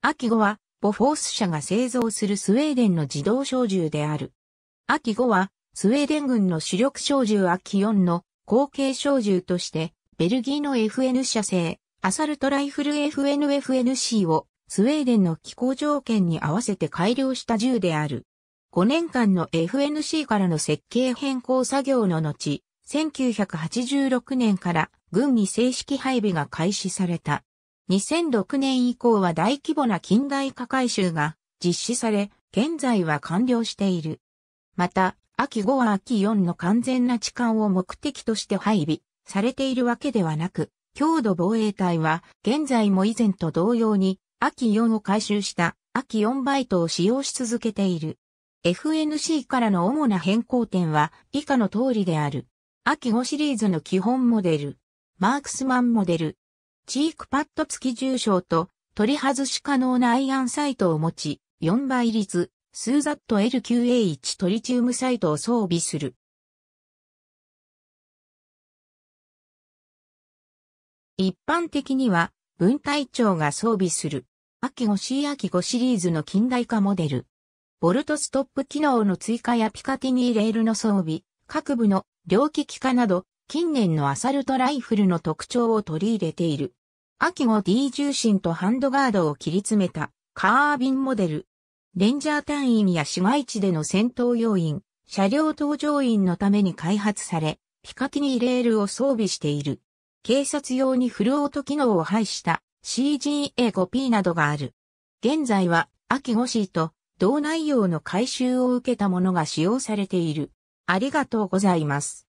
アキゴは、ボフォース社が製造するスウェーデンの自動小銃である。アキゴは、スウェーデン軍の主力小銃アキ4の後継小銃として、ベルギーの FN 社製、アサルトライフル FNFNC を、スウェーデンの気候条件に合わせて改良した銃である。5年間の FNC からの設計変更作業の後、1986年から軍に正式配備が開始された。2006年以降は大規模な近代化改修が実施され、現在は完了している。また、秋5は秋4の完全な痴漢を目的として配備されているわけではなく、強度防衛隊は現在も以前と同様に秋4を回収した秋4バイトを使用し続けている。FNC からの主な変更点は以下の通りである。秋5シリーズの基本モデル、マークスマンモデル、チークパッド付き重症と取り外し可能なアイアンサイトを持ち、4倍率、スーザット LQA1 トリチウムサイトを装備する。一般的には、分隊長が装備する、秋 5C 秋5シリーズの近代化モデル。ボルトストップ機能の追加やピカティニーレールの装備、各部の両機器化など、近年のアサルトライフルの特徴を取り入れている。秋後 D 重心とハンドガードを切り詰めたカービンモデル。レンジャー隊員や市街地での戦闘要員、車両搭乗員のために開発され、ピカティニーレールを装備している。警察用にフルオート機能を配した CGA5P などがある。現在は、秋後 c と同内容の改修を受けたものが使用されている。ありがとうございます。